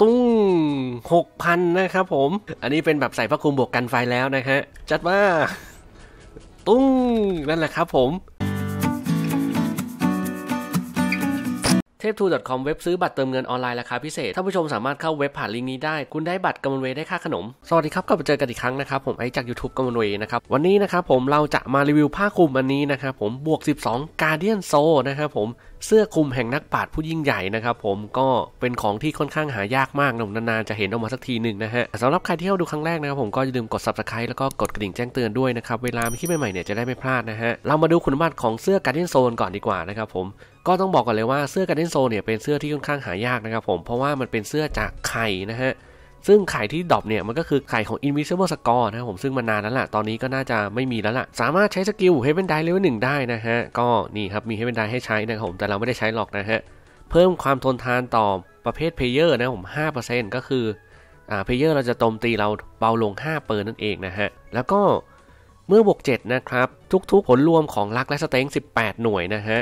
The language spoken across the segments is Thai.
ตุ้งหกพันนะครับผม อันนี้เป็นแบบใส่ผ้าคลุมบวกกันไฟแล้วนะฮะ จัดว่าตุ้ง นั่นแหละครับผมเทปทู .com เว็บซื้อบัตรเติมเงินออนไลน์ราคาพิเศษท่านผู้ชมสามารถเข้าเว็บผ่านลิงก์นี้ได้ คุณได้บัตรกำมนเวได้ค่าขนม สวัสดีครับกลับมาเจอกันอีกครั้งนะครับผม ไอจากยูทูบกำมนเวนะครับ วันนี้นะครับผมเราจะมารีวิวผ้าคลุมอันนี้นะครับผมบวก 12 Guardian s o นะครับผมเสื้อคลุมแห่งนักปราชญ์ผู้ยิ่งใหญ่นะครับผมก็เป็นของที่ค่อนข้างหายากมากนะนานๆจะเห็นออกมาสักทีหนึ่งนะฮะสำหรับใครที่เข้าดูครั้งแรกนะครับ ผมก็อย่าลืมกด subscribe แล้วก็กดกระดิ่งแจ้งเตือนด้วยนะครับเวลาคลิปใหม่ๆเนี่ยจะได้ไม่พลาดนะฮะเรามาดูคุณสมบัติของเสื้อ Guardian s o ก่อนดีกว่านะครับผมก็ต้องบอกก่อนเลยว่าเสื้อกานเด้นโซเนี่ยเป็นเสื้อที่ค่อนข้างหายากนะครับผม เพราะว่ามันเป็นเสื้อจากไข่นะฮะ ซึ่งไข่ที่ดรอปเนี่ยมันก็คือไข่ของ Invisible Score นะครับผม ซึ่งมานานแล้วล่ะ ตอนนี้ก็น่าจะไม่มีแล้วล่ะ สามารถใช้สกิล Heaven Die Level 1ได้นะฮะ ก็นี่ครับมี Heaven Die ให้ใช้นะครับผม แต่เราไม่ได้ใช้หรอกนะฮะ เพิ่มความทนทานต่อประเภทเพเยอร์นะผม5%ก็คืออ่าเพเยอร์เราจะตมตีเราเบาลง5เปอร์นั่นเองนะฮะแล้วก็เมื่อบวก7นะครับทุกๆผลรวมของลักและสเต็ง18 หน่วยนะฮะ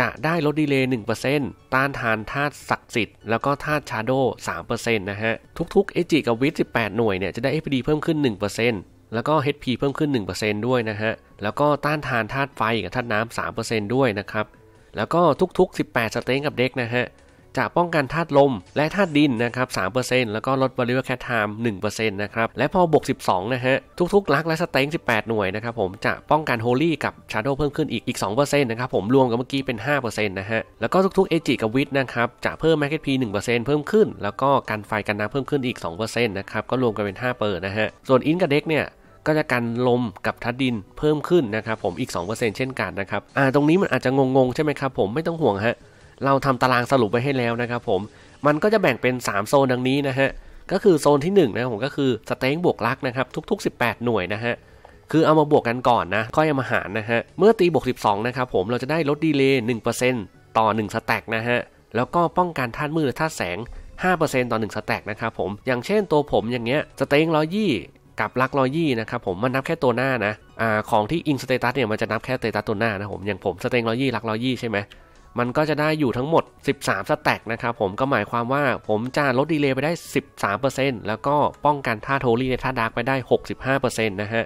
จะได้ลดดีเลย์ 1%ต้านทานธาตุศักดิ์สิทธิ์ แล้วก็ธาตุชาโด3%นะฮะ ทุกๆ เอจิกับวิท18 หน่วยเนี่ย จะได้ FPD เพิ่มขึ้น 1%แล้วก็ HP เพิ่มขึ้น 1%ด้วยนะฮะ แล้วก็ต้านทานธาตุไฟ กับธาตุน้ำ 3%ด้วยนะครับ แล้วก็ทุก ๆ 18 สเต็งกับเด็กนะฮะจะป้องกันธาตุลมและธาตุดินนะครับ 3%แล้วก็ลดบริเวณแคทไทม์1%นะครับ และพอบวก 12 นะฮะ ทุกๆ ลักและสเต็ง18 หน่วยนะครับ ผมจะป้องกันโฮลี่กับชาร์โดเพิ่มขึ้นอีกอีก 2%นะครับ ผม รวมกับเมื่อกี้เป็น 5%นะฮะ แล้วก็ทุกๆเอจิกับวิทนะครับ จะเพิ่มแมกเก็ตพี1%เพิ่มขึ้น แล้วก็กันไฟกันน้ำเพิ่มขึ้นอีก 2%นะครับ ก็รวมกันเป็น 5 เปอร์นะฮะ ส่วนอินกับเด็กเนี่ย ก็จะกันลมกับทัดดินเพิ่มขึ้นนะครับผม อีก 2%เช่นกันนะครับอ่าตรงนี้มันอาจจะงงๆใช่ไหมครับผมไม่ต้องห่วงฮะเราทำตารางสรุปไว้ให้แล้วนะครับผม มันก็จะแบ่งเป็น 3 โซนดังนี้นะฮะ ก็คือโซนที่1นะผมก็คือสเต็งบวกลักนะครับทุกๆ 18 หน่วยนะฮะ คือเอามาบวกกันก่อนนะค่อยเอามาหารนะฮะ เมื่อตีบวก 12นะครับผมเราจะได้ลดดีเลย์1%ต่อ1สแต็กนะฮะ แล้วก็ป้องกัน่านมืดและธาตุแสง 5%ต่อ1สแต็กนะครับผม อย่างเช่นตัวผมอย่างเงี้ยสเต็งร้อยยี่กับลักร้อยยี่นะครับผมมันนับแค่ตัวหน้านะ อ่าของที่อิงสเตตัสเนี่ยมันจะนับแค่สเตตัสตัวหน้านะผมอย่างผมสเต็งร้อยยี่ลักร้อยยี่ใช่ไหมมันก็จะได้อยู่ทั้งหมด 13สแต็กนะครับผม ก็หมายความว่าผมจะลดดีเลย์ไปได้ 13%แล้วก็ป้องกันท่าโทลี่ในท่าดาร์กไปได้ 65%นะฮะ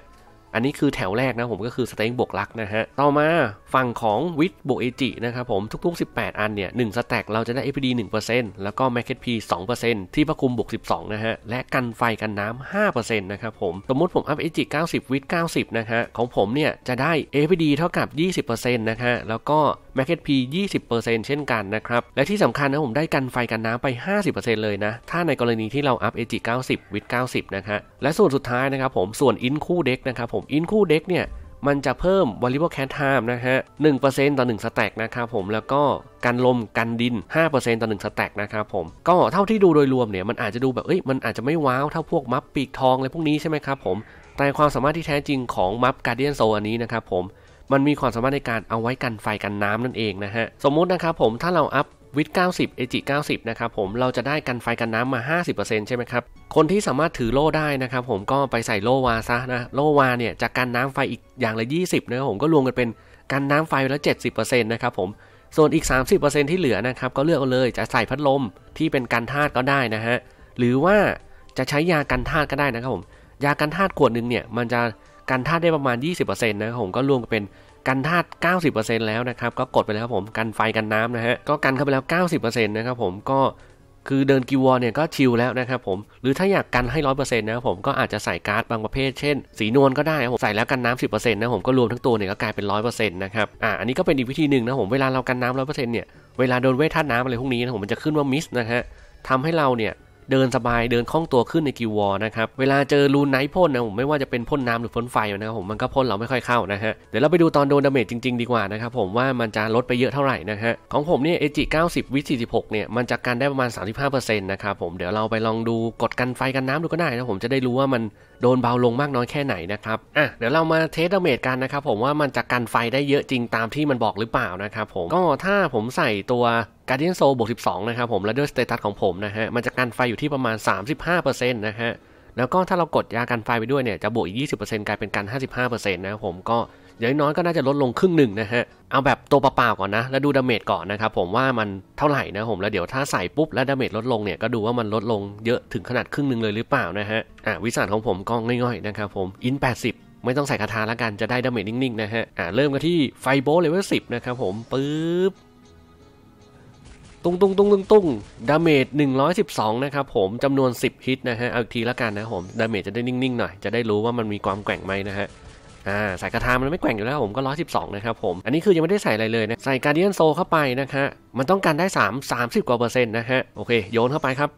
อันนี้คือแถวแรกนะผมก็คือสเต็งบวกลักนะฮะ ต่อมาฝั่งของวิทบวกเอจินะครับผมทุกๆ 18 อันเนี่ย 1สแต็กเราจะได้ FPD 1%แล้วก็ m a c k P 2%ที่ประคุมบวก12 นะฮะ และกันไฟกันน้ำ 5%นะครับผม สมมติผมอัพเอจิ 90 วิท90 นะฮะของผมเนี่ยจะได้ FPD เท่ากับ 20%นะฮะ แล้วก็ m a เ k ทพี20%เช่นกันนะครับ และที่สำคัญนะผมได้กันไฟกันน้ำไป 50%เลยนะ ถ้าในกรณีที่เราอัพ AG 90 with 90 นะฮะ และส่วนสุดท้ายนะครับผม ส่วนอินคู่เด็กนะครับผมอินคู่เด็กเนี่ย มันจะเพิ่ม v a ลิเบิลแคทไทม์นะฮะ 1%ต่อ 1สแต็กนะครับผมแล้วก็กันลมกันดิน 5%ต่อ 1สแต็กนะครับผมก็เท่าที่ดูโดยรวมเนี่ย มันอาจจะดูแบบเอ้ยมันอาจจะไม่ว้าวเท่าพวกมัฟปีกทองอะไรพวกนี้ใช่ไหมครับผมแต่ความสามารถที่แท้จริงของมัฟการเดียนโซอันนี้นะครับผมมันมีความสามารถในการเอาไว้กันไฟกันน้ำนั่นเองนะฮะสมมุตินะครับผมถ้าเราอัพวิด90เอจิ90 นะครับผมเราจะได้กันไฟกันน้ำมา 50%ใช่ไหมครับคนที่สามารถถือโล่ได้นะครับผมก็ไปใส่โล่วาซะนะโล่วาเนี่ยจากการน้ำไฟอีกอย่างละ 20 นะครับผมก็รวมกันเป็นการน้ำไฟละ70%นะครับผม ส่วนอีก 30%ที่เหลือนะครับ ก็เลือกเอาเลยจะใส่พัดลมที่เป็นกันธาตุก็ได้นะฮะหรือว่าจะใช้ยากันธาตุก็ได้นะครับผมยากันธาตุขวดหนึ่งเนี่ยมันจะกันธาตุได้ประมาณ 20%นะผมก็รวมเป็นกันธาตุ90%แล้วนะครับก็กดไปแล้วผมกันไฟกันน้ำนะฮะก็กันเข้าไปแล้ว 90%นะครับผมก็คือเดินกิวอเนี่ยก็ชิลแล้วนะครับผมหรือถ้าอยากกันให้รเซ็นะครับผมก็อาจจะใส่การ์ดบางประเภทเช่น สีนวลก็ได้ผมใส่แล้วกันน้ำสิบเเปอร์ซ็นต์นะผมก็รวมทั้งตัวเนี่ยก็กลายเป็นรร้ออยเป์เซ็นต์นะครับอ่าอันนี้ก็เป็นอีกวิธีหนึ่งนะผมเวลาเรากันน้ำนต์เนี่ยเวลาโดนเวทธาตุน้ำอะไรพวกนี้นะผมมันจะขึ้นว่ามิสนะฮะทำให้เราเนี่ยเดินสบายเดินคล่องตัวขึ้นในกิววอนะครับ เวลาเจอรูนไนพ่นนะผมไม่ว่าจะเป็นพ่นน้ำหรือพ่นไฟนะครับผมมันก็พ่นเราไม่ค่อยเข้านะฮะ เดี๋ยวเราไปดูตอนโดนดาเมจจริงๆดีกว่านะครับผมว่ามันจะลดไปเยอะเท่าไหร่นะฮะ ของผมเนี่ยเอจิ90วิ46 เนี่ย มันจะกันได้ประมาณ 35%นะครับผมเดี๋ยวเราไปลองดูกดกันไฟกันน้ำดูก็ได้นะผมจะได้รู้ว่ามันโดนเบาลงมากน้อยแค่ไหนนะครับ อ่ะ เดี๋ยวเรามาเทสดาเมจกันนะครับผมว่ามันจะกันไฟได้เยอะจริงตามที่มันบอกหรือเปล่านะครับผม ก็ถ้าผมใส่ตัวการ์เดียนโซบวก12 นะครับผม แล้วด้วยสเตตัสของผมนะฮะมันจะกันไฟอยู่ที่ประมาณ 35%นะฮะ แล้วก็ถ้าเรากดยากันไฟไปด้วยเนี่ยจะบวกอีก 20%กลายเป็นกัน 55%นะครับผมก็อย่างน้อยก็น่าจะลดลงครึ่งหนึ่งนะฮะ เอาแบบตัวเปล่าก่อนนะ แล้วดูดาเมจก่อนนะครับ ผมว่ามันเท่าไหร่นะผม แล้วเดี๋ยวถ้าใส่ปุ๊บแล้วดาเมจลดลงเนี่ย ก็ดูว่ามันลดลงเยอะถึงขนาดครึ่งหนึ่งเลยหรือเปล่านะฮะ อ่ะวิสัยของผมก็ง่อยๆนะครับผมอิน 80 ไม่ต้องใส่คาถาแล้วกันจะได้ดาเมจนิ่งๆนะฮะ อ่าเริ่มกันที่ไฟโบเลเวลสิบนะครับผมปึ๊บตุ้งตุ้งตุ้งตุ้งตุ้งดาเมจ 112 นะครับผมจำนวน 10 ฮิตนะฮะเอาอีกทีละกันนะผมดาเมจจะได้นิ่งๆหน่อยจะได้รู้ว่ามันมีความแกว่งไหมนะฮะอ่าสายกระทามันไม่แกว่งอยู่แล้วผมก็ร้อยสิบสองนะครับผม อันนี้คือยังไม่ได้ใส่อะไรเลยนะ ใส่การเดียนโซเข้าไปนะฮะมันต้องการได้สามสามสิบกว่าเปอร์เซ็นต์นะฮะโอเค โยนเข้าไปครับ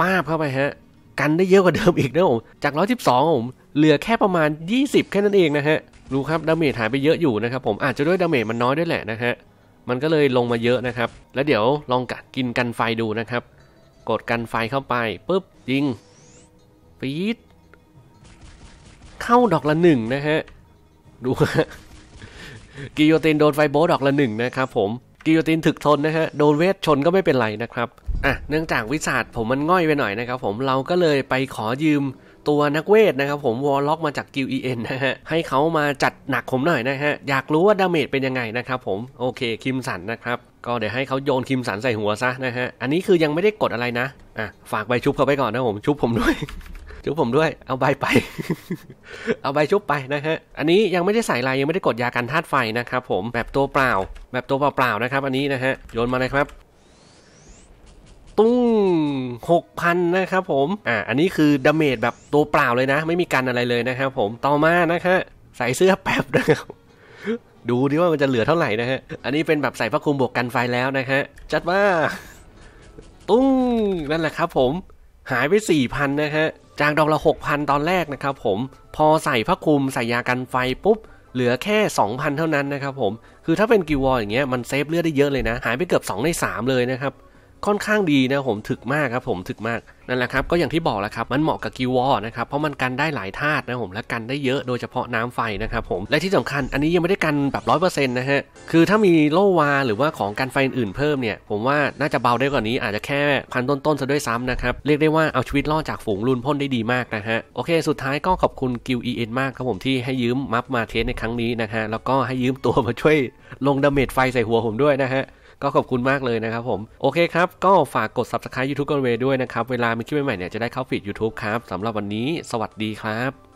ป้าบเข้าไปฮะ กันได้เยอะกว่าเดิมอีกนะผม จากร้อยสิบสองผมเหลือแค่ประมาณ 20 แค่นั้นเองนะฮะรู้ครับ ดาเมจหายไปเยอะอยู่นะครับผมอาจจะด้วยดาเมจมันน้อยด้วยแหละนะฮะมันก็เลยลงมาเยอะนะครับแล้วเดี๋ยวลองกัดกินกันไฟดูนะครับกดกันไฟเข้าไปปุ๊บยิงปี๊ดเ้าดอกละหนึ่งนะฮะ ดูกิโยตินโดนไฟโบดอกละหนึ่งนะครับผม กิโยตินถึกทนนะฮะ โดนเวทชนก็ไม่เป็นไรนะครับ อ่ะ เนื่องจากวิสา์ผมมันง่อยไปหน่อยนะครับผม เราก็เลยไปขอยืมตัวนักเวทนะครับผมวอลล็อกมาจากกิวเอ็นนะฮะ ให้เขามาจัดหนักผมหน่อยนะฮะ อยากรู้ว่าดาเมจเป็นยังไงนะครับผม โอเคคิมสันนะครับ ก็เดี๋ยวให้เขาโยนคิมสันใส่หัวซะนะฮะ อันนี้คือยังไม่ได้กดอะไรนะ อ่ะ ฝากไปชุบเขาไปก่อนนะผม ชุบผมด้วยชุบผมด้วย เอาใบไป เอาใบชุบไปนะฮะ อันนี้ยังไม่ได้ใส่ลายยังไม่ได้กดยากันธาตุไฟนะครับผมแบบตัวเปล่า แบบตัวเปล่าๆนะครับ อันนี้นะฮะโยนมาเลยครับตุ้งหกพันนะครับผมอ่าอันนี้คือ ดาเมจแบบตัวเปล่าเลยนะ ไม่มีกันอะไรเลยนะครับผมต่อมานะฮะใส่เสื้อแป๊บนะครับดูดิว่ามันจะเหลือเท่าไหร่นะฮะ อันนี้เป็นแบบใส่ผ้าคลุมบวกกันไฟแล้วนะฮะ จัดว่าตุ้งนั่นแหละครับ ผม หายไปสี่พันนะฮะจากดอกละ 6,000 ตอนแรกนะครับผมพอใส่ผ้าคลุม ใส่ยากันไฟปุ๊บ เหลือแค่ 2,000 เท่านั้นนะครับผมคือถ้าเป็นกิวอลอย่างเงี้ยมันเซฟเลือดได้เยอะเลยนะ หายไปเกือบ 2 ใน 3 เลยนะครับค่อนข้างดีนะผมถึกมากครับผม ถึกมากนั่นแหละครับก็อย่างที่บอกแล้วครับมันเหมาะกับกิวอนะครับเพราะมันกันได้หลายธาตุนะผมและกันได้เยอะโดยเฉพาะน้ำไฟนะครับผมและที่สำคัญอันนี้ยังไม่ได้กันแบบร้อยเปอร์เซ็นต์นะฮะคือถ้ามีโลวาหรือว่าของกันไฟอื่นเพิ่มเนี่ย ผมว่าน่าจะเบาได้กว่านี้อาจจะแค่พันต้นๆซะด้วยซ้ำนะครับเรียกได้ว่าเอาชีวิตรอดจากฝูงรุนพ่นได้ดีมากนะฮะโอเค สุดท้ายก็ขอบคุณกิวเอ็นมากครับผมที่ให้ยืมมัฟมาเทสในครั้งนี้นะฮะแล้วก็ให้ยืมตัวมาช่วยลงดาเมจไฟใส่หัวผมด้วยนะฮะก็ขอบคุณมากเลยนะครับผม โอเคครับ ก็ฝากกด subscribe YouTube กันเวด้วยนะครับ เวลามีคลิปใหม่ๆเนี่ยจะได้เข้าฟีด YouTube ครับสำหรับวันนี้สวัสดีครับ